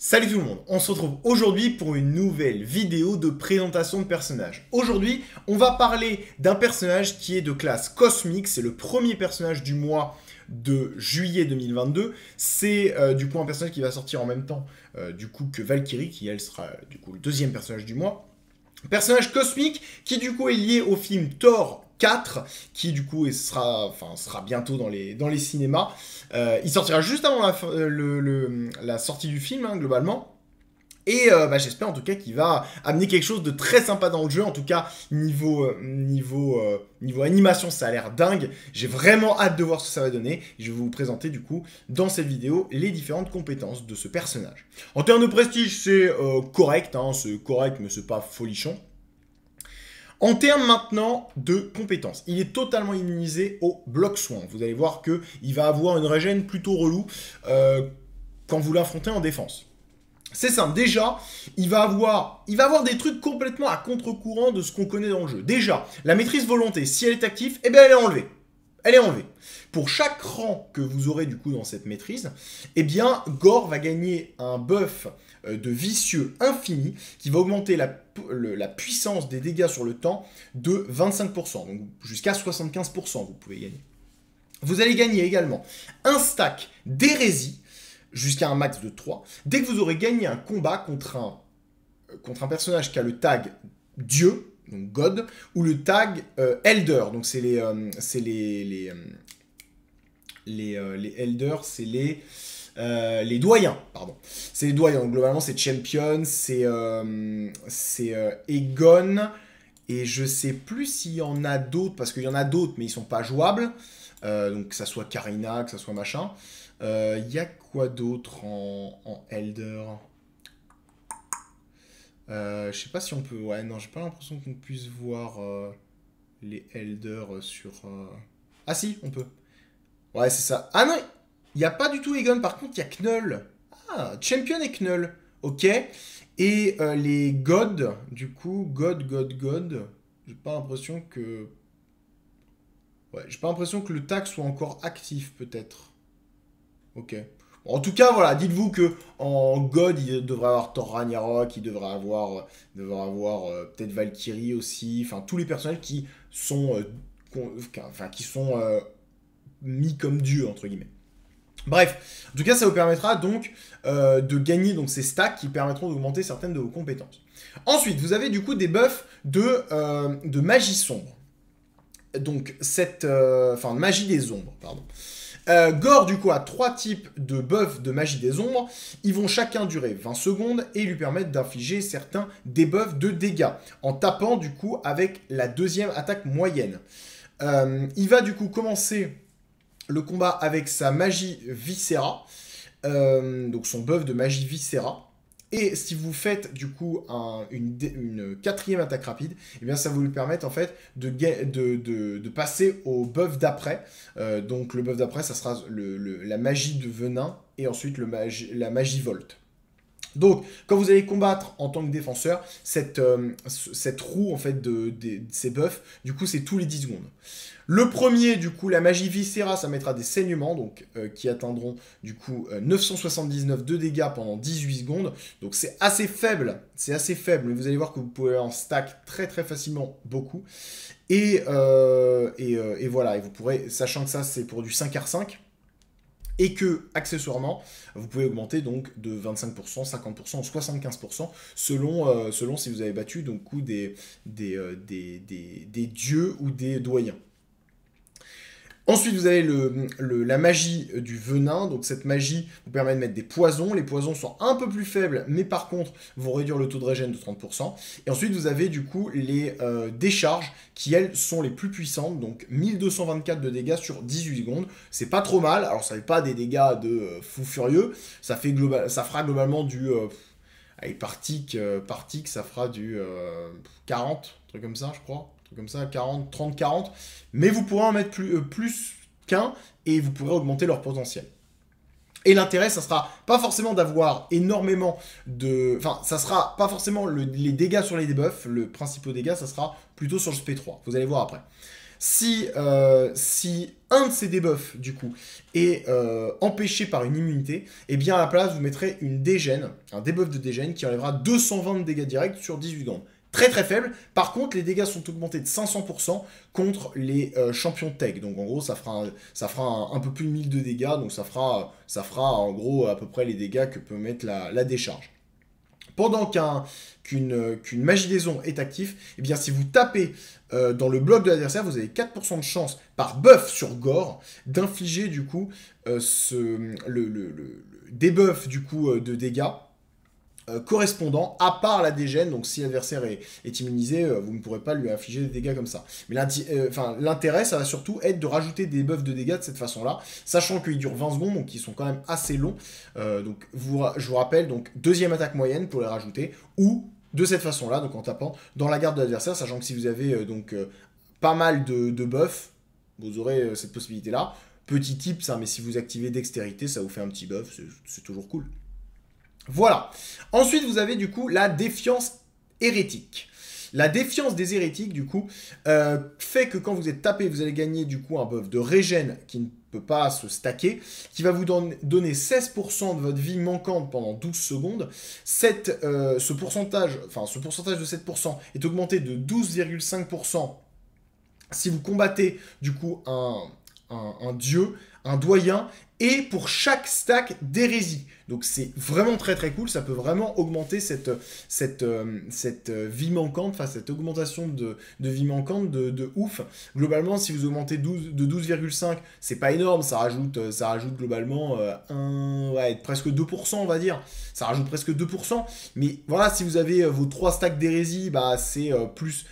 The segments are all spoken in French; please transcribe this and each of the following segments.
Salut tout le monde, on se retrouve aujourd'hui pour une nouvelle vidéo de présentation de personnages. Aujourd'hui, on va parler d'un personnage qui est de classe cosmique, c'est le premier personnage du mois de juillet 2022. C'est euh, du coup un personnage qui va sortir en même temps euh, du coup que Valkyrie, qui elle sera euh, du coup le deuxième personnage du mois. Personnage cosmique qui du coup est lié au film Thor 4, qui du coup sera, enfin, sera bientôt dans les, dans les cinémas. Euh, il sortira juste avant la, euh, sortie du film, hein, globalement. Et euh, bah, j'espère en tout cas qu'il va amener quelque chose de très sympa dans le jeu. En tout cas, niveau, niveau, niveau animation, ça a l'air dingue. J'ai vraiment hâte de voir ce que ça va donner. je vais vous présenter du coup dans cette vidéo les différentes compétences de ce personnage. En termes de prestige, c'est correct. Hein, c'est correct, mais c'est pas folichon. En termes maintenant de compétences, il est totalement immunisé au bloc soin. Vous allez voir qu'il va avoir une régène plutôt relou euh, quand vous l'affrontez en défense. C'est simple, déjà, il va avoir, il va avoir des trucs complètement à contre-courant de ce qu'on connaît dans le jeu. Déjà, la maîtrise volonté, si elle est active, eh bien elle est enlevée. Elle est enlevée. Pour chaque rang que vous aurez du coup dans cette maîtrise, eh bien Gore va gagner un buff euh, de vicieux infini qui va augmenter la, puissance des dégâts sur le temps de 25%, donc jusqu'à 75% vous pouvez gagner. Vous allez gagner également un stack d'hérésie jusqu'à un max de 3. Dès que vous aurez gagné un combat contre un, euh, contre un personnage qui a le tag Dieu, donc God, ou le tag euh, Elder, donc c'est les, les, les, les, les, Elders, c'est les... Euh, les doyens, pardon. C'est les doyens, globalement c'est Champion, c'est euh, c'est euh, Egon, et je sais plus s'il y en a d'autres, parce qu'il y en a d'autres, mais ils sont pas jouables. donc que ça soit Karina, que ça soit machin. Il y a quoi d'autre en, en, Elder Je sais pas si on peut... Ouais, non, j'ai pas l'impression qu'on puisse voir les Elder sur... Ah si, on peut. Ouais, c'est ça. Ah non il n'y a pas du tout Egon, par contre, il y a Knull. Ah, Champion et Knull. Ok. Et euh, les gods, du coup, god, god, god, j'ai pas l'impression que... Ouais, j'ai pas l'impression que le tag soit encore actif, peut-être. Ok. en tout cas, voilà, dites-vous que en god, il devrait avoir Thor Ragnarok, il devrait avoir, devrait avoir euh, peut-être Valkyrie aussi, enfin, tous les personnages qui sont... Euh, enfin, qui sont mis comme dieux, entre guillemets. Bref, en tout cas, ça vous permettra donc euh, de gagner donc, ces stacks qui permettront d'augmenter certaines de vos compétences. Ensuite, vous avez du coup des buffs de, euh, de magie sombre. Donc, cette. Euh, enfin, de magie des ombres, pardon. Gore, du coup, a trois types de buffs de magie des ombres. Ils vont chacun durer 20 secondes et lui permettre d'infliger certains debuffs de dégâts en tapant, du coup, avec la deuxième attaque moyenne. il va, du coup, commencer le combat avec sa magie Viscera, euh, donc son buff de magie Viscera. Et si vous faites du coup une, quatrième attaque rapide, eh bien ça vous lui permettre en fait de, passer au buff d'après. Euh, donc le buff d'après, ça sera la magie de venin et ensuite la magie Volt. Donc, quand vous allez combattre en tant que défenseur, cette, euh, cette roue, en fait, de, ces buffs, du coup, c'est tous les 10 secondes. Le premier, du coup, la magie Viscera, ça mettra des saignements, donc, euh, qui atteindront, du coup, 979 euh, de dégâts pendant 18 secondes. Donc, c'est assez faible, c'est assez faible, mais vous allez voir que vous pouvez en stack très, très facilement beaucoup. Et, et, voilà, et vous pourrez, sachant que ça, c'est pour du 5 r 5, et que, accessoirement, vous pouvez augmenter donc de 25%, 50%, 75% selon, euh, selon si vous avez battu donc, euh, des, des, des dieux ou des doyens. Ensuite, vous avez la magie du venin. Donc, cette magie vous permet de mettre des poisons. Les poisons sont un peu plus faibles, mais par contre, vont réduire le taux de régène de 30%. Et ensuite, vous avez du coup les euh, décharges qui, elles, sont les plus puissantes. Donc, 1224 de dégâts sur 18 secondes. C'est pas trop mal. Alors, ça fait pas des dégâts de euh, fou furieux. Ça, fait global... ça fera globalement du. Euh, allez, partique, Partic, ça fera du 40, un truc comme ça, je crois comme ça, 40, 30, 40, mais vous pourrez en mettre euh, plus, qu'un et vous pourrez augmenter leur potentiel. Et l'intérêt, ça sera pas forcément d'avoir énormément de... Enfin, ça sera pas forcément les dégâts sur les debuffs, le principal dégât, ça sera plutôt sur le SP3, vous allez voir après. Si, euh, si un de ces debuffs, du coup, est euh, empêché par une immunité, eh bien à la place, vous mettrez une dégène, un debuff de dégène qui enlèvera 220 de dégâts directs sur 18 secondes très très faible. Par contre, les dégâts sont augmentés de 500% contre les euh, champions tech. Donc en gros, ça fera, un, ça fera un, peu plus de 1000 de dégâts. Donc ça fera, ça fera en gros à peu près les dégâts que peut mettre la, décharge. Pendant qu'un qu'une qu'une magie est active, eh bien si vous tapez euh, dans le bloc de l'adversaire, vous avez 4% de chance par buff sur Gore d'infliger du coup euh, ce, le, le, débuff du coup de dégâts euh, correspondant, à part la dégène. Donc si l'adversaire est, immunisé, euh, vous ne pourrez pas lui infliger des dégâts comme ça. Mais euh, l'intérêt, ça va surtout être de rajouter des buffs de dégâts de cette façon-là, sachant qu'ils durent 20 secondes, donc ils sont quand même assez longs. donc je vous rappelle, donc deuxième attaque moyenne pour les rajouter, ou de cette façon-là, donc en tapant dans la garde de l'adversaire, sachant que si vous avez donc pas mal de, de buffs, vous aurez cette possibilité-là. Petit tip, ça, mais si vous activez dextérité, ça vous fait un petit buff, c'est toujours cool. Voilà. Ensuite, vous avez du coup la défiance hérétique. La défiance des hérétiques, du coup, euh, fait que quand vous êtes tapé, vous allez gagner du coup un buff de régène qui ne peut pas se stacker, qui va vous donner 16% de votre vie manquante pendant 12 secondes. Euh, ce, pourcentage, enfin, ce pourcentage de 7% est augmenté de 12,5% si vous combattez du coup un dieu, un doyen, et pour chaque stack d'hérésie. Donc c'est vraiment très très cool, ça peut vraiment augmenter cette, cette, euh, cette euh, vie manquante, enfin cette augmentation de, vie manquante de, ouf. Globalement, si vous augmentez de 12,5, c'est pas énorme, ça rajoute, euh, ça rajoute globalement un, ouais, presque 2%, on va dire. Ça rajoute presque 2%, mais voilà, si vous avez vos 3 stacks d'hérésie, bah c'est plus,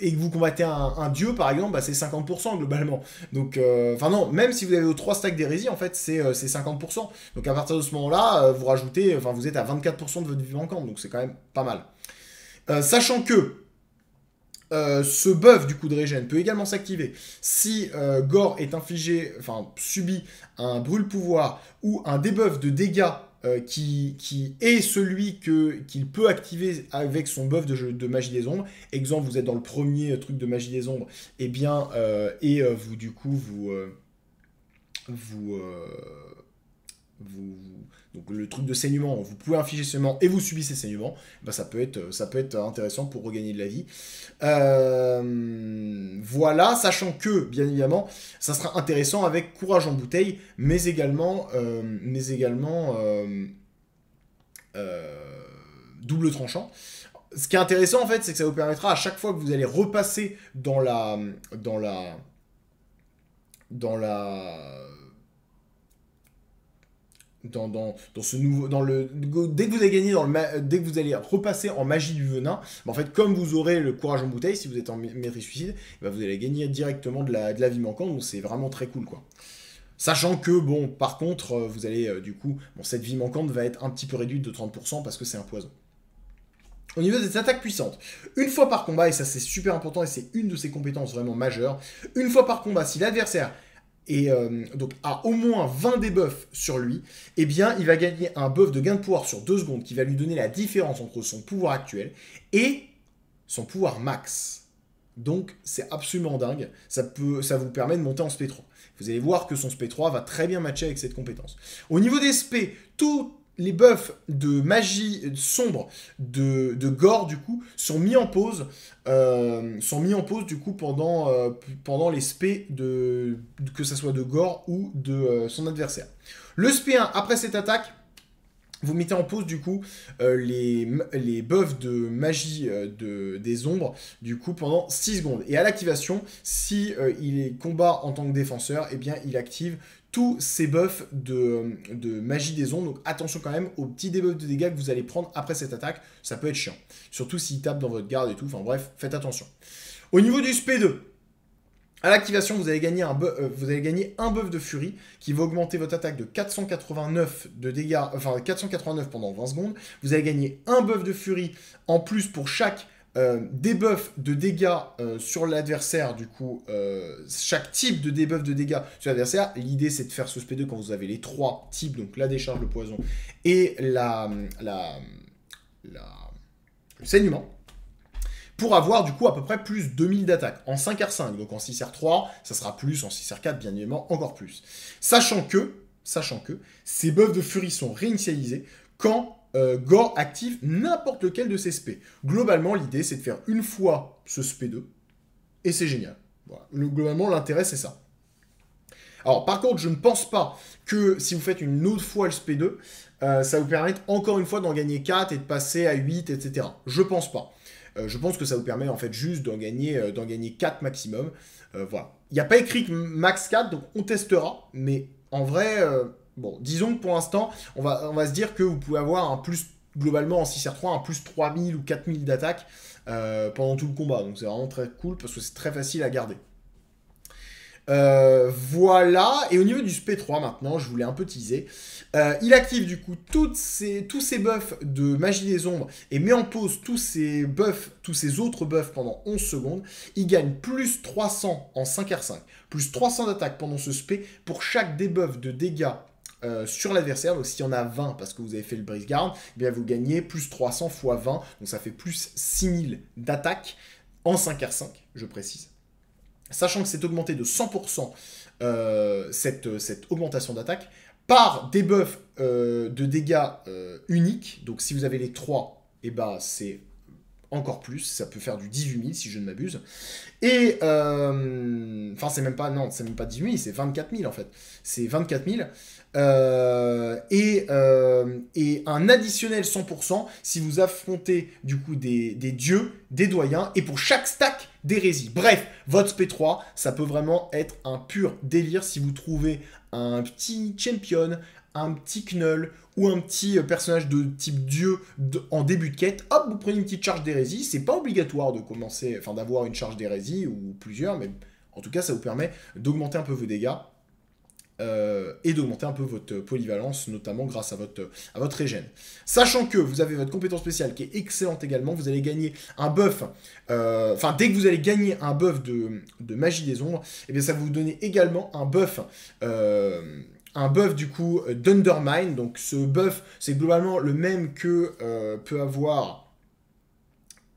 et que vous combattez un, dieu par exemple, bah, c'est 50% globalement. Donc, enfin non, même si vous avez vos 3 stacks d'hérésie, en fait, c'est c'est 50%. Euh, donc à partir de ce moment-là, euh, vous rajoutez, enfin vous êtes à 24% de votre vie manquante, donc c'est quand même pas mal. Euh, sachant que ce buff du coup de régène peut également s'activer si Gore est infligé, enfin subit un brûle-pouvoir ou un debuff de dégâts qui, est celui qu'il peut activer avec son buff de, magie des ombres. Exemple, vous êtes dans le premier truc de magie des ombres, eh et bien, et vous du coup vous euh, vous, donc le truc de saignement, vous pouvez infliger saignement et vous subissez saignement, bah, ça, peut être, ça peut être intéressant pour regagner de la vie. Euh, voilà, sachant que, bien évidemment, ça sera intéressant avec courage en bouteille, mais également, euh, mais également double tranchant ce qui est intéressant en fait, c'est que ça vous permettra à chaque fois que vous allez repasser dans la, dans la, dans la dans, dans, ce nouveau dans le dès que vous allez gagné dans le dès que vous allez repasser en magie du venin bah, en fait comme vous aurez le courage en bouteille si vous êtes en maîtrise suicide bah vous allez gagner directement de la, de la vie manquante donc c'est vraiment très cool quoi sachant que bon par contre euh, vous allez euh, du coup bon cette vie manquante va être un petit peu réduite de 30% parce que c'est un poison au niveau des attaques puissantes, une fois par combat, et ça c'est super important et c'est une de ses compétences vraiment majeures, une fois par combat, si l'adversaire et euh, donc a au moins 20 debuffs sur lui, eh bien il va gagner un buff de gain de pouvoir sur 2 secondes qui va lui donner la différence entre son pouvoir actuel et son pouvoir max. Donc c'est absolument dingue, ça, peut, ça vous permet de monter en SP3. Vous allez voir que son SP3 va très bien matcher avec cette compétence. Au niveau des SP, tout les buffs de magie sombre, de, gore du coup, sont mis en pause, euh, sont mis en pause du coup pendant, euh, pendant les spé de que ce soit de gore ou de euh, son adversaire. Le spé1 après cette attaque, vous mettez en pause du coup les, les buffs de magie de, des ombres du coup pendant 6 secondes. Et à l'activation, si il combat en tant que défenseur, eh bien il active tous ces buffs de, magie des ondes. Donc attention quand même aux petits debuffs de dégâts que vous allez prendre après cette attaque. Ça peut être chiant. Surtout s'il tape dans votre garde et tout. Enfin bref, faites attention. Au niveau du SP2, à l'activation, vous, allez gagner un buff, euh, vous allez un de furie qui va augmenter votre attaque de 489 de dégâts, enfin 489 pendant 20 secondes. Vous allez gagner un buff de furie en plus pour chaque euh, des buffs de dégâts euh, sur l'adversaire, du coup, euh, chaque type de debuff de dégâts sur l'adversaire. L'idée, c'est de faire ce SP2 quand vous avez les trois types, donc la décharge, le poison et la, la, saignement, pour avoir, du coup, à peu près plus 2000 d'attaque en 5R5. Donc en 6R3, ça sera plus, en 6R4, bien évidemment, encore plus. Sachant que, sachant que, ces buffs de furie sont réinitialisés quand euh, Gore active n'importe lequel de ses spés. Globalement, l'idée, c'est de faire une fois ce spé2, et c'est génial. globalement, l'intérêt, c'est ça. Alors, par contre, je ne pense pas que si vous faites une autre fois le spé2, euh, ça vous permette encore une fois d'en gagner 4 et de passer à 8, etc. Je pense pas. Euh, je pense que ça vous permet en fait juste d'en gagner, d'en gagner 4 maximum. voilà. Il n'y a pas écrit que max 4, donc on testera, mais en vrai, Bon, disons que pour l'instant, on va, on va se dire que vous pouvez avoir un plus, globalement en 6R3, un plus 3000 ou 4000 d'attaque euh, pendant tout le combat. Donc c'est vraiment très cool parce que c'est très facile à garder. Euh, voilà, et au niveau du SP3 maintenant, je voulais un peu teaser. Euh, il active du coup toutes ces, tous ses buffs de magie des ombres et met en pause tous ses buffs, tous ses autres buffs pendant 11 secondes. Il gagne plus 300 en 5R5, plus 300 d'attaque pendant ce SP pour chaque debuff de dégâts euh, sur l'adversaire. Donc s'il y en a 20 parce que vous avez fait le brise guard, eh bien vous gagnez plus 300 fois 20. Donc ça fait plus 6000 d'attaque en 5R5, je précise. Sachant que c'est augmenté de 100% euh, cette, euh, cette augmentation d'attaque par des buffs de dégâts uniques. Donc si vous avez les 3, et eh ben, c'est encore plus, ça peut faire du 18000 si je ne m'abuse. Et, enfin, c'est même pas, non, c'est même pas 18 c'est 24000 en fait. C'est 24000 euh, et, euh, et, un additionnel 100% si vous affrontez du coup des, dieux, des doyens, et pour chaque stack d'hérésie. Bref, votre P3, ça peut vraiment être un pur délire si vous trouvez un petit champion, un petit knull ou un petit euh, personnage de type dieu en début de quête, hop, vous prenez une petite charge d'hérésie. C'est pas obligatoire de commencer, enfin d'avoir une charge d'hérésie ou plusieurs, mais en tout cas, ça vous permet d'augmenter un peu vos dégâts. Euh, et d'augmenter un peu votre polyvalence, notamment grâce à votre, à votre régène. Sachant que vous avez votre compétence spéciale qui est excellente également, vous allez gagner un buff, euh, enfin dès que vous allez gagner un buff de, magie des ombres, et eh bien ça va vous donner également un buff... Euh, un buff du coup d'Undermine, donc ce buff c'est globalement le même que peut avoir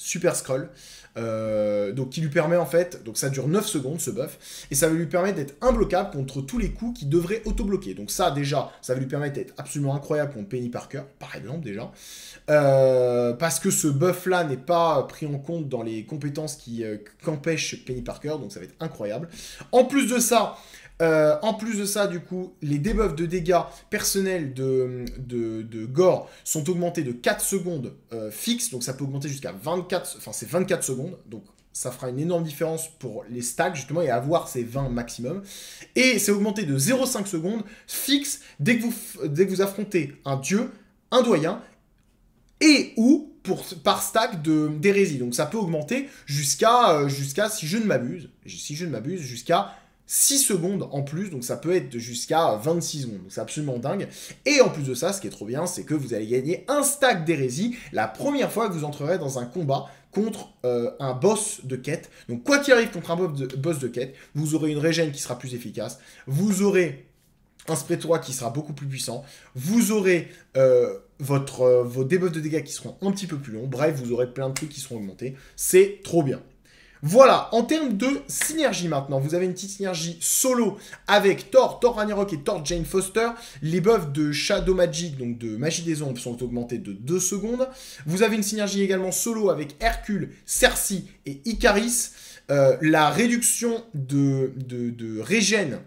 super scroll, euh, donc qui lui permet en fait, donc ça dure 9 secondes ce buff, et ça va lui permettre d'être imbloquable contre tous les coups qui devraient auto-bloquer. Donc ça déjà, ça va lui permettre d'être absolument incroyable contre Penny Parker, par exemple déjà, euh, parce que ce buff là n'est pas pris en compte dans les compétences qui empêchent qu'empêche Penny Parker, donc ça va être incroyable. En plus de ça, euh, en plus de ça, du coup, les debuffs de dégâts personnels de, de, Gore sont augmentés de 4 secondes euh, fixes, donc ça peut augmenter jusqu'à 24, enfin c'est 24 secondes, donc ça fera une énorme différence pour les stacks, justement, et avoir ces 20 maximum. Et c'est augmenté de 0,5 secondes fixe dès que, vous, dès que vous affrontez un dieu, un doyen, et ou pour, par stack d'hérésie. Donc ça peut augmenter jusqu'à, euh, jusqu'à si je ne m'abuse, si je ne m'abuse, jusqu'à 6 secondes en plus, donc ça peut être jusqu'à 26 secondes, c'est absolument dingue. Et en plus de ça, ce qui est trop bien, c'est que vous allez gagner un stack d'hérésie la première fois que vous entrerez dans un combat contre euh, un boss de quête. Donc quoi qu'il arrive contre un boss de, quête, vous aurez une régène qui sera plus efficace, vous aurez un spray qui sera beaucoup plus puissant, vous aurez euh, votre, euh, vos debuffs de dégâts qui seront un petit peu plus longs, bref, vous aurez plein de trucs qui seront augmentés, c'est trop bien. Voilà, en termes de synergie maintenant, vous avez une petite synergie solo avec Thor, Thor Ragnarok et Thor Jane Foster. Les buffs de Shadow Magic, donc de Magie des Ombres, sont augmentés de 2 secondes. Vous avez une synergie également solo avec Hercule, Cersei et Icaris. Euh, la réduction de, de, de régène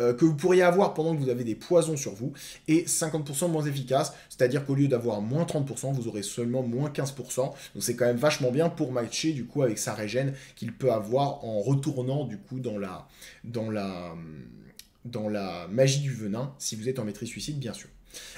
euh, que vous pourriez avoir pendant que vous avez des poisons sur vous et 50% moins efficace, c'est-à-dire qu'au lieu d'avoir moins 30%, vous aurez seulement moins 15%. Donc c'est quand même vachement bien pour matcher du coup avec sa régène qu'il peut avoir en retournant du coup dans la dans la hum, dans la magie du venin si vous êtes en maîtrise suicide bien sûr.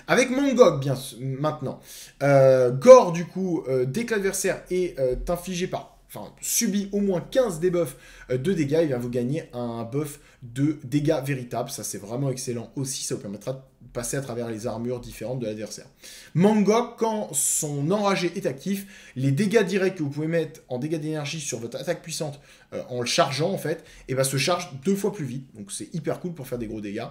Avec Mongog bien maintenant, euh, Gore, du coup, euh, dès que l'adversaire est infligé enfin, subit au moins 15 debuffs euh, de dégâts, il va vous gagnez un buff de dégâts véritables. Ça, c'est vraiment excellent aussi. Ça vous permettra de passer à travers les armures différentes de l'adversaire. Mangok, quand son enragé est actif, les dégâts directs que vous pouvez mettre en dégâts d'énergie sur votre attaque puissante euh, en le chargeant, en fait, et eh ben, se charge deux fois plus vite. Donc, c'est hyper cool pour faire des gros dégâts.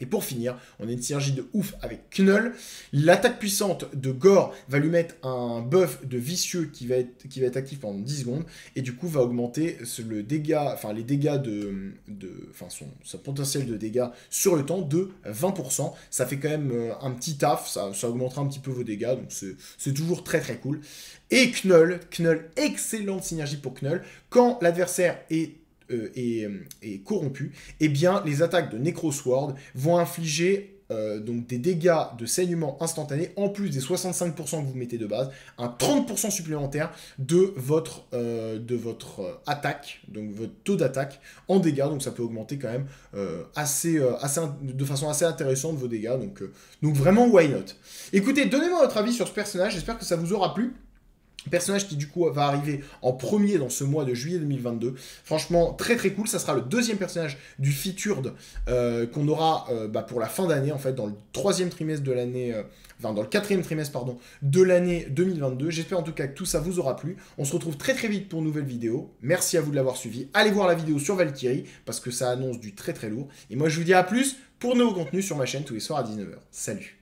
Et pour finir, on a une synergie de ouf avec Knull. L'attaque puissante de Gore va lui mettre un buff de vicieux qui va être, qui va être actif pendant 10 secondes. Et du coup, va augmenter le dégât, enfin, les dégâts de. enfin, son, potentiel de dégâts sur le temps de 20%. Ça fait quand même euh, un petit taf. Ça, ça augmentera un petit peu vos dégâts. Donc, c'est toujours très très cool. Et Knull, Knull, excellente synergie pour Knull. Quand l'adversaire est euh, et euh, corrompu, eh bien les attaques de Necrosword vont infliger euh, donc des dégâts de saignement instantané, en plus des 65% que vous mettez de base, un 30% supplémentaire de votre, de votre attaque, donc votre taux d'attaque en dégâts, donc ça peut augmenter quand même assez, assez, de façon assez intéressante vos dégâts, donc, donc vraiment why not. Écoutez, donnez-moi votre avis sur ce personnage, j'espère que ça vous aura plu. Personnage qui du coup va arriver en premier dans ce mois de juillet 2022. Franchement, très très cool. Ça sera le deuxième personnage du Featured euh, qu'on aura euh, bah, pour la fin d'année, en fait, dans le troisième trimestre de l'année, euh, enfin dans le quatrième trimestre, pardon, de l'année 2022. J'espère en tout cas que tout ça vous aura plu. On se retrouve très très vite pour une nouvelle vidéo. Merci à vous de l'avoir suivi. Allez voir la vidéo sur Valkyrie parce que ça annonce du très très lourd. Et moi je vous dis à plus pour nouveaux contenus sur ma chaîne tous les soirs à 19h. Salut